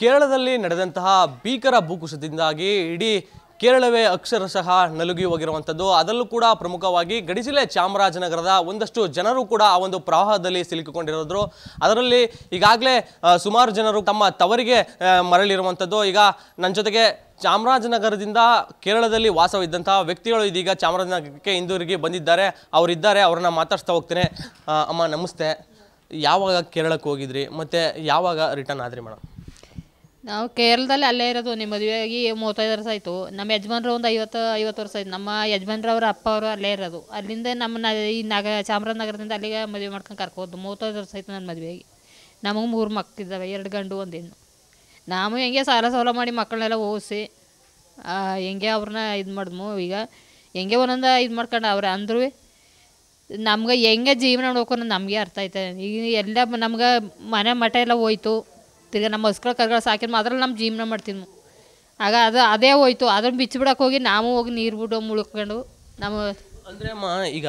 ಕೇರಳದಲ್ಲಿ ನಡೆದಂತಹ ಭೀಕರ ಭೂಕುಸಿತದಿಂದಾಗಿ ಇಡೀ ಕೇರಳವೇ ಅಕ್ಷರಶಃ ನಲುಗಿ ಹೋಗಿರುವಂಥದ್ದು ಅದರಲ್ಲೂ ಕೂಡ ಪ್ರಮುಖವಾಗಿ ಗಡಿ ಚಾಮರಾಜನಗರದ ಒಂದಷ್ಟು ಜನರು ಕೂಡ ಆ ಒಂದು ಪ್ರವಾಹದಲ್ಲಿ ಸಿಲುಕಿಕೊಂಡಿರೋದ್ರು ಅದರಲ್ಲಿ ಈಗಾಗಲೇ ಸುಮಾರು ಜನರು ತಮ್ಮ ತವರಿಗೆ ಮರಳಿರುವಂಥದ್ದು ಈಗ ನನ್ನ ಜೊತೆಗೆ ಚಾಮರಾಜನಗರದಿಂದ ಕೇರಳದಲ್ಲಿ ವಾಸವಿದ್ದಂತಹ ವ್ಯಕ್ತಿಗಳು ಇದೀಗ ಚಾಮರಾಜನಗರಕ್ಕೆ ಹಿಂದೂರಿಗೆ ಬಂದಿದ್ದಾರೆ ಅವರಿದ್ದಾರೆ ಅವರನ್ನು ಮಾತಾಡ್ತಾ ಹೋಗ್ತೇನೆ ಅಮ್ಮ ನಮಸ್ತೆ ಯಾವಾಗ ಕೇರಳಕ್ಕೆ ಹೋಗಿದ್ರಿ ಮತ್ತು ಯಾವಾಗ ರಿಟರ್ನ್ ಆದ್ರಿ ಮೇಡಮ್ ನಾವು ಕೇರಳದಲ್ಲಿ ಅಲ್ಲೇ ಇರೋದು ನಿಮ್ಮ ಮದುವೆಯಾಗಿ ಮೂವತ್ತೈದು ವರ್ಷ ಆಯಿತು ನಮ್ಮ ಯಜಮಾನ್ರು ಒಂದು ಐವತ್ತು ಐವತ್ತು ವರ್ಷ ಆಯ್ತು ನಮ್ಮ ಯಜಮಾನ್ರವ್ರ ಅಪ್ಪ ಅವರು ಅಲ್ಲೇ ಇರೋದು ಅಲ್ಲಿಂದ ನಮ್ಮ ಈ ನಗ ಚಾಮರಾಜನಗರದಿಂದ ಅಲ್ಲಿಗೆ ಮದುವೆ ಮಾಡ್ಕೊಂಡು ಕರ್ಕೋದು ಮೂವತ್ತೈದು ವರ್ಷ ಆಯಿತು ನನ್ನ ಮದುವೆಯಾಗಿ ನಮಗೆ ಮೂರು ಮಕ್ಕಳಿದ್ದಾವೆ ಎರಡು ಗಂಡು ಒಂದು ನಾವು ಹೆಂಗೆ ಸಾಲ ಸಾಲ ಮಾಡಿ ಮಕ್ಕಳನ್ನೆಲ್ಲ ಓದಿಸಿ ಹೆಂಗೆ ಅವ್ರನ್ನ ಇದು ಮಾಡಿದ್ಮು ಈಗ ಹೆಂಗೆ ಒಂದೊಂದು ಇದು ಮಾಡ್ಕೊಂಡು ಅವ್ರು ಅಂದ್ರು ನಮ್ಗೆ ಹೆಂಗೆ ಜೀವನ ನೋಡ್ಕೊಂಡು ನಮಗೆ ಅರ್ಥ ಆಯ್ತದೆ ಈಗ ಎಲ್ಲ ನಮ್ಗೆ ಮನೆ ಮಠ ಎಲ್ಲ ಹೋಯ್ತು ತಿರ್ಗಿ ನಮ್ಮ ನಮ್ಮಸ್ಕರ ಕರ್ಗಳು ಸಾಕಿನ್ ಅದ್ರಲ್ಲಿ ನಮ್ಮ ಜೀವನ ಮಾಡ್ತೀನಿ ಆಗ ಅದು ಅದೇ ಹೋಯ್ತು ಅದನ್ನು ಬಿಚ್ಚಿಬಿಡಕ್ಕೆ ಹೋಗಿ ನಾವು ಹೋಗಿ ನೀರು ಬಿಡೋ ಮುಳುಕೊಂಡು ನಮ್ಮ ಅಂದರೆ ಅಮ್ಮ ಈಗ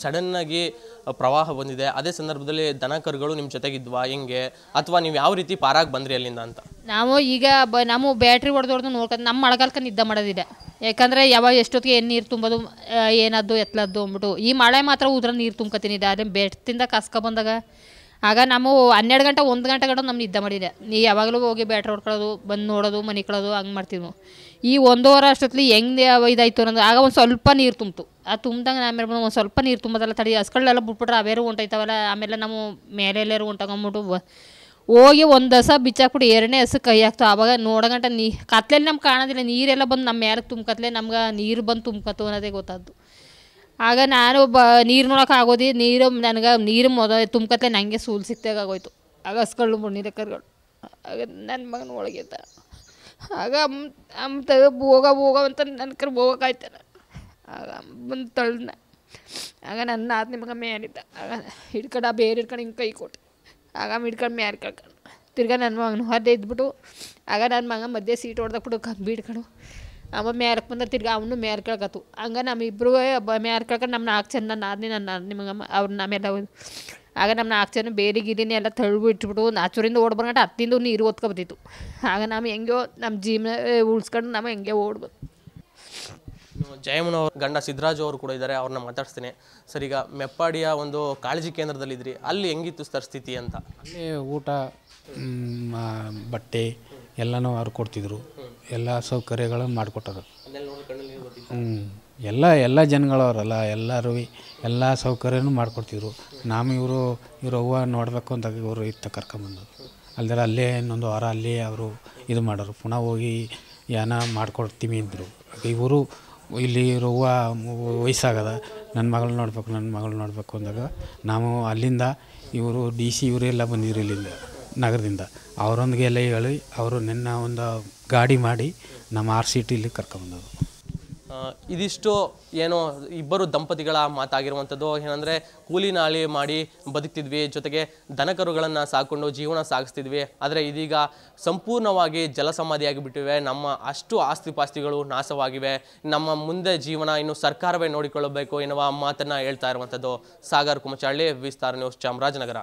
ಸಡನ್ನಾಗಿ ಪ್ರವಾಹ ಬಂದಿದೆ ಅದೇ ಸಂದರ್ಭದಲ್ಲಿ ದನ ಕರುಗಳು ನಿಮ್ಮ ಜೊತೆಗಿದ್ವಾ ಹೆಂಗೆ ಅಥವಾ ನೀವು ಯಾವ ರೀತಿ ಪಾರಾಗಿ ಬಂದ್ರಿ ಅಲ್ಲಿಂದ ಅಂತ ನಾವು ಈಗ ಬ ನಮ್ಮ ಬ್ಯಾಟ್ರಿ ಹೊಡೆದು ನೋಡ್ಕೊಂಡು ನಮ್ಮ ಮಳೆಗಾಲಕ್ಕೆ ನಿದ್ದೆ ಮಾಡೋದಿದೆ ಯಾಕಂದರೆ ಯಾವಾಗ ಎಷ್ಟೊತ್ತಿಗೆ ಏನು ನೀರು ತುಂಬೋದು ಏನದ್ದು ಎತ್ತಲದ್ದು ಅಂದ್ಬಿಟ್ಟು ಈ ಮಳೆ ಮಾತ್ರ ಉದ್ರ ನೀರು ತುಂಬ್ಕೊತೀನಿ ಇದೆ ಅದೇ ಬೆಟ್ಟದಿಂದ ಬಂದಾಗ ಆಗ ನಾವು ಹನ್ನೆರಡು ಗಂಟೆ ಒಂದು ಗಂಟೆ ಗಂಟೆ ನಮ್ಮ ನಿದ್ದೆ ಮಾಡಿದೆ ನೀ ಯಾವಾಗಲೂ ಹೋಗಿ ಬ್ಯಾಟ್ರಿ ಹೊಡ್ಕೊಳ್ಳೋದು ಬಂದು ನೋಡೋದು ಮನೆ ಕಳೋದು ಹಂಗೆ ಮಾಡ್ತಿದ್ವು ಈ ಒಂದೂವರೆ ಅಷ್ಟೊತ್ತಲ್ಲಿ ಹೆಂಗೆ ಇದಾಯಿತು ಅನ್ನೋದು ಆಗ ಒಂದು ಸ್ವಲ್ಪ ನೀರು ತುಂಬಿತು ಆ ತುಂಬಿದಾಗ ಆಮೇಲೆ ಒಂದು ಸ್ವಲ್ಪ ನೀರು ತುಂಬೋದಲ್ಲ ತಡಿ ಹಸ್ಗಳೆಲ್ಲ ಬಿಟ್ಬಿಟ್ರೆ ಅವೇರು ಹೊಂಟೈತಾವಲ್ಲ ಆಮೇಲೆ ನಾವು ಮೇಲೆ ಎಲ್ಲರೂ ಹೋಗಿ ಒಂದು ಹಸ ಬಿಚ್ಚಾಕ್ಬಿಟ್ಟು ಎರಡನೇ ಹಸು ಕೈ ಹಾಕ್ತು ಆವಾಗ ನೋಡೋಗಂಟ ನೀ ಕತ್ಲೆಯಲ್ಲಿ ನಮ್ಗೆ ಕಾಣೋದಿಲ್ಲ ನೀರೆಲ್ಲ ಬಂದು ನಮ್ಮ ಮೇಲೆ ತುಂಬ್ಕತ್ಲೆ ನಮ್ಗೆ ನೀರು ಬಂದು ತುಂಬ್ಕತ್ತು ಅನ್ನೋದೇ ಗೊತ್ತಾದ್ದು ಆಗ ನಾನು ಬ ನೀರು ನೋಡೋಕೆ ಆಗೋದಿ ನೀರು ನನಗೆ ನೀರು ಮೊದ ತುಂಬ್ಕತ್ಲೆ ನನಗೆ ಸೂಲ್ ಸಿಕ್ತಾಗೋಯ್ತು ಆಗ ಹಸ್ಗಳು ಮುಣ್ಣೀರ ಕರ್ಗಳು ಆಗ ನನ್ನ ಮಗನ ಒಳಗೆದ್ದ ಆಗ ಅಮ್ಮ ಅಮ್ಮ ತಗ ಹೋಗ ಹೋಗ ಅಂತ ನನ್ನ ಕರ್ ಹೋಗೋಕಾಯ್ತಾನ ಆಗ ಅಮ್ಮನ ತಳ್ದ ಆಗ ನನ್ನ ಆತ ನಿಮಗೆ ಮೇನಿದ್ದ ಆಗ ಹಿಡ್ಕಡ ಬೇರೆ ಹಿಡ್ಕೊಂಡು ಹಿಂಗೆ ಕೈ ಕೊಟ್ಟು ಆಗ ಹಿಡ್ಕೊಂಡು ಮ್ಯಾರ್ ಕಳ್ಕೊಂಡು ತಿರ್ಗಾ ನನ್ನ ಮಗನ ಹೊರದೆ ಇದ್ಬಿಟ್ಟು ಆಗ ನನ್ನ ಮಗ ಮಧ್ಯೆ ಸೀಟ್ ಹೊಡೆದಾಕ್ಬಿಟ್ಟು ಕಂಬಿ ಹಿಡ್ಕೊಂಡು ಅವ ಮ್ಯಾರಕ್ಕೆ ಬಂದ ತಿರ್ಗಿ ಅವನು ಮ್ಯಾರ್ ಕೇಳ್ಕತ್ತು ಹಂಗೆ ನಮ್ಮಿಬ್ರಿಗೂ ಮ್ಯಾರ್ ಕೇಳ್ಕೊಂಡು ನಮ್ಮ ನಾಲ್ಕು ಜನ ನಾದಿನಿ ಆದ್ನಿ ನನ್ನ ನಿಮಗಮ್ಮ ಅವ್ರು ನಮ್ಮೆಲ್ಲ ಆಗ ನಮ್ಮ ನಾಲ್ಕು ಜನ ಬೇರೆ ಗಿರಿನೇ ಎಲ್ಲ ತಳ್ಳು ಇಟ್ಬಿಟ್ಟು ನಾಚೂರಿಂದ ಓಡ್ ಬಂದ್ಬಿಟ್ಟು ಹತ್ತಿಂದು ನೀರು ಓದ್ಕೊಬತ್ತಿತ್ತು ಆಗ ನಾವು ಹೆಂಗೋ ನಮ್ಮ ಜೀವನ ಉಳ್ಸ್ಕೊಂಡು ನಾವು ಹೆಂಗೆ ಓಡ್ಬೋದು ಜಯಮುನ ಅವ್ರ ಗಂಡ ಸಿದ್ದರಾಜು ಅವರು ಕೂಡ ಇದ್ದಾರೆ ಅವ್ರನ್ನ ಮಾತಾಡ್ಸ್ತೀನಿ ಸರ್ ಈಗ ಮೆಪ್ಪಾಡಿಯ ಒಂದು ಕಾಳಜಿ ಇದ್ರಿ ಅಲ್ಲಿ ಹೆಂಗಿತ್ತು ಸರ್ ಸ್ಥಿತಿ ಅಂತ ಅಲ್ಲಿ ಊಟ ಬಟ್ಟೆ ಎಲ್ಲನೂ ಅವ್ರು ಕೊಡ್ತಿದ್ರು ಎಲ್ಲ ಸೌಕರ್ಯಗಳು ಮಾಡಿಕೊಟ್ಟರು ಹ್ಞೂ ಎಲ್ಲ ಎಲ್ಲ ಜನಗಳವರಲ್ಲ ಎಲ್ಲರೂ ಎಲ್ಲ ಸೌಕರ್ಯನೂ ಮಾಡಿಕೊಡ್ತಿದ್ರು ನಾವು ಇವರು ಇವ್ರ ಅವ್ವ ನೋಡಬೇಕು ಅಂದಾಗ ಇವರು ಇತ್ತ ಕರ್ಕೊಂಬಂದರು ಅಲ್ದಿರ ಅಲ್ಲೇ ಇನ್ನೊಂದು ವಾರ ಅಲ್ಲಿ ಅವರು ಇದು ಮಾಡೋರು ಪುನಃ ಹೋಗಿ ಯಾನ ಮಾಡಿಕೊಡ್ತೀವಿ ಅಂದರು ಇವರು ಇಲ್ಲಿ ಅವ್ವ ವಯಸ್ಸಾಗದ ನನ್ನ ಮಗಳು ನೋಡಬೇಕು ನನ್ನ ಮಗಳು ನೋಡಬೇಕು ಅಂದಾಗ ನಾವು ಅಲ್ಲಿಂದ ಇವರು ಡಿ ಸಿ ಇವರೆಲ್ಲ ಬಂದಿದ್ರು ಇಲ್ಲಿಂದ ನಗರದಿಂದ ಎಲ್ಲ ಹೇಳಿ ಅವರು ನನ್ನ ಒಂದು ಗಾಡಿ ಮಾಡಿ ನಮ್ಮ ಆರ್ ಸಿ ಟಿಲಿ ಕರ್ಕೊಂಬಂದರು ಇದಿಷ್ಟು ಏನೋ ಇಬ್ಬರು ದಂಪತಿಗಳ ಮಾತಾಗಿರುವಂಥದ್ದು ಏನಂದರೆ ಕೂಲಿನಾಳಿ ಮಾಡಿ ಬದುಕ್ತಿದ್ವಿ ಜೊತೆಗೆ ದನಕರುಗಳನ್ನು ಸಾಕೊಂಡು ಜೀವನ ಸಾಗಿಸ್ತಿದ್ವಿ ಆದರೆ ಇದೀಗ ಸಂಪೂರ್ಣವಾಗಿ ಜಲಸಮಾಧಿಯಾಗಿ ಬಿಟ್ಟಿವೆ ನಮ್ಮ ಅಷ್ಟು ಆಸ್ತಿ ಪಾಸ್ತಿಗಳು ನಾಶವಾಗಿವೆ ನಮ್ಮ ಮುಂದೆ ಜೀವನ ಇನ್ನು ಸರ್ಕಾರವೇ ನೋಡಿಕೊಳ್ಳಬೇಕು ಎನ್ನುವ ಮಾತನ್ನು ಹೇಳ್ತಾ ಇರುವಂಥದ್ದು ಸಾಗರ್ ಕುಮಚಾಳ್ಳಿ ವಿಸ್ತಾರ ನ್ಯೂಸ್ ಚಾಮರಾಜನಗರ